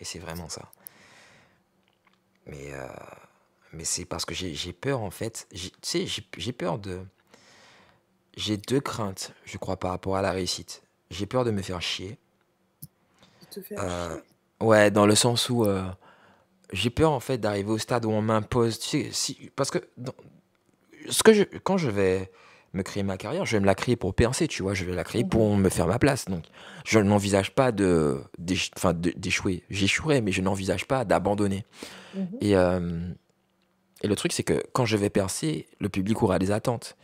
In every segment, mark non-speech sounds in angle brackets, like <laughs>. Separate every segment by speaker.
Speaker 1: Et c'est vraiment ça. Mais, euh, mais c'est parce que j'ai peur, en fait. Tu sais, j'ai peur de... J'ai deux craintes, je crois, par rapport à la réussite. J'ai peur de me faire chier. De te faire euh, Ouais, dans le sens où... Euh, j'ai peur, en fait, d'arriver au stade où on m'impose... Tu sais, si, parce que... ce que je, quand je vais me créer ma carrière, je vais me la créer pour percer, tu vois, je vais la créer mhm. pour me faire ma place. Donc, je n'envisage pas de, d'échouer. J'échouerai, mais je n'envisage pas d'abandonner. Mhm. Et, euh, et le truc, c'est que quand je vais percer, le public aura des attentes.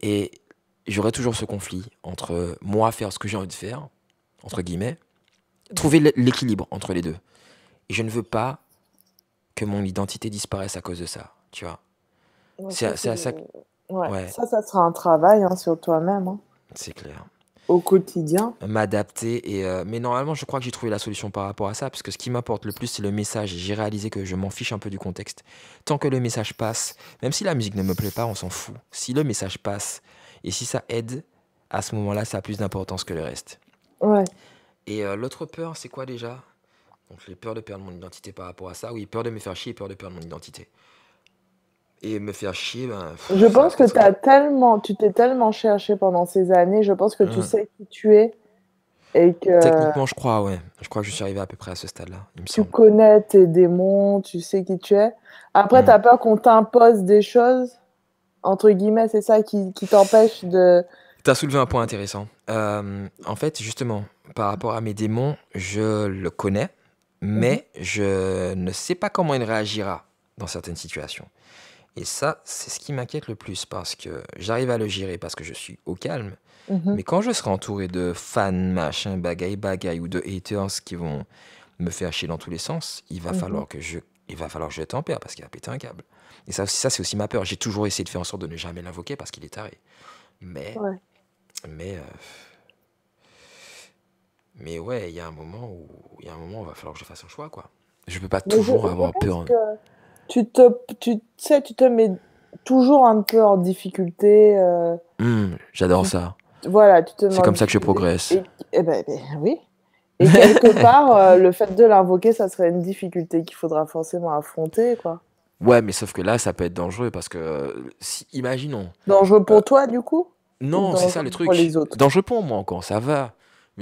Speaker 1: Et j'aurai toujours ce conflit entre moi faire ce que j'ai envie de faire, entre guillemets, trouver l'équilibre entre les deux. Et je ne veux pas que mon identité disparaisse à cause de ça, tu vois. c'est à ça que Ouais. Ça,
Speaker 2: ça sera un travail hein, sur toi-même. Hein. C'est clair. au quotidien.
Speaker 1: M'adapter et euh, mais normalement, je crois que j'ai trouvé la solution par rapport à ça parce que ce qui m'importe le plus, c'est le message. J'ai réalisé que je m'en fiche un peu du contexte. Tant que le message passe, même si la musique ne me plaît pas, on s'en fout. Si le message passe et si ça aide, à ce moment-là, ça a plus d'importance que le reste. Ouais. Et euh, l'autre peur, c'est quoi déjà Donc j'ai peur de perdre mon identité par rapport à ça. Oui, peur de me faire chier, peur de perdre mon identité et me faire chier, ben, je
Speaker 2: pense que as tellement, tu t'es tellement cherché pendant ces années. Je pense que tu sais qui tu es et que techniquement,
Speaker 1: je crois, ouais, je crois que je suis arrivé à peu près à ce stade-là.
Speaker 2: Tu connais tes démons, tu sais qui tu es. Après, mm. tu as peur qu'on t'impose des choses entre guillemets, c'est ça qui, t'empêche de.
Speaker 1: as soulevé un point intéressant. Euh, en fait, justement, par rapport à mes démons, je le connais, mhm. mais je ne sais pas comment il réagira dans certaines situations. Et ça, c'est ce qui m'inquiète le plus parce que j'arrive à le gérer parce que je suis au calme. Mhm. Mais quand je serai entouré de fans, machin, bagaille, bagaille ou de haters qui vont me faire chier dans tous les sens, il va mhm. falloir que je il va falloir que je tempère parce qu'il va péter un câble. Et ça, ça c'est aussi ma peur. J'ai toujours essayé de faire en sorte de ne jamais l'invoquer parce qu'il est taré. Mais. Mais. Euh, mais ouais, il y a un moment où il y a un moment où il va falloir que je fasse un choix, quoi. Je peux pas toujours avoir peur
Speaker 2: tu te, tu sais, tu te mets toujours un peu en difficulté. Euh.
Speaker 1: Hmm, j'adore ça.
Speaker 2: Voilà, tu te. C'est comme ça que je progresse. Et, eh ben, eh ben, oui. Et quelque <laughs> part, euh, le fait de l'invoquer, ça serait une difficulté qu'il faudra forcément affronter, quoi.
Speaker 1: Ouais, mais sauf que là, ça peut être dangereux parce que, si, imaginons.
Speaker 2: Dangereux pour euh, toi, du coup
Speaker 1: Non, c'est ça le truc. Pour les autres dangereux pour moi encore, ça va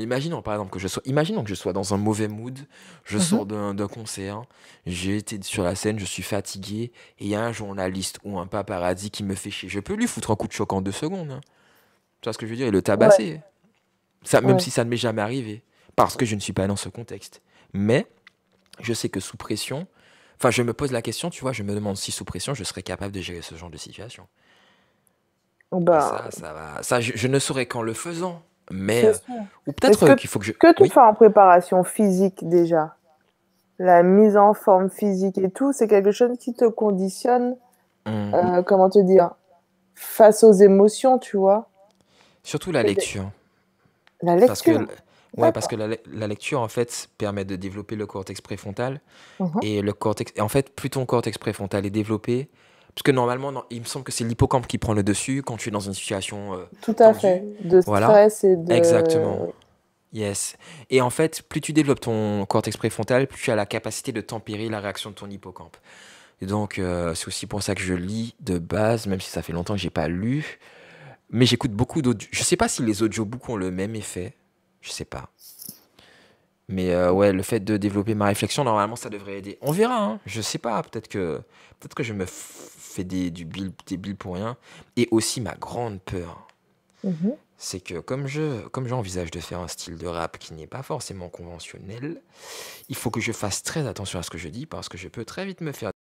Speaker 1: imaginons par exemple que je sois, imaginons que je sois dans un mauvais mood, je mhm. sors d'un concert, j'ai été sur la scène, je suis fatigué, et il y a un journaliste ou un paparazzi qui me fait chier. Je peux lui foutre un coup de choc en deux secondes. Hein. vois ce que je veux dire Et le tabasser. Ça, même si ça ne m'est jamais arrivé, parce que je ne suis pas dans ce contexte. Mais je sais que sous pression, enfin, je me pose la question, tu vois, je me demande si sous pression, je serais capable de gérer ce genre de situation. Bah... Ça, ça, va. ça je ne saurais qu'en le faisant mais euh, ou peut-être qu'il faut que je. Que tu fais
Speaker 2: en préparation physique déjà, la mise en forme physique et tout, c'est quelque chose qui te conditionne. Mmh. Euh, comment te dire Face aux émotions, tu vois.
Speaker 1: Surtout la lecture. La lecture. Parce que, parce que la, lecture, en fait, permet de développer le cortex préfrontal. Mmh et le cortex, et en fait, plus ton cortex préfrontal est développé, parce que normalement, il me semble que c'est l'hippocampe qui prend le dessus quand tu es dans une situation. Euh, Tout à
Speaker 2: fait. De stress voilà. et de. Exactement.
Speaker 1: Yes. Et en fait, plus tu développes ton cortex préfrontal, plus tu as la capacité de tempérer la réaction de ton hippocampe. Et donc, euh, c'est aussi pour ça que je lis de base, même si ça fait longtemps que j'ai pas lu. Mais j'écoute beaucoup d'audio. Je sais pas si les audiobooks ont le même effet. Je sais pas. Mais euh, ouais, le fait de développer ma réflexion, normalement, ça devrait aider. On verra, hein je sais pas, peut-être que, peut que je me fais des, du bill des pour rien. Et aussi, ma grande peur, mhm. c'est que comme je comme j'envisage de faire un style de rap qui n'est pas forcément conventionnel, il faut que je fasse très attention à ce que je dis parce que je peux très vite me faire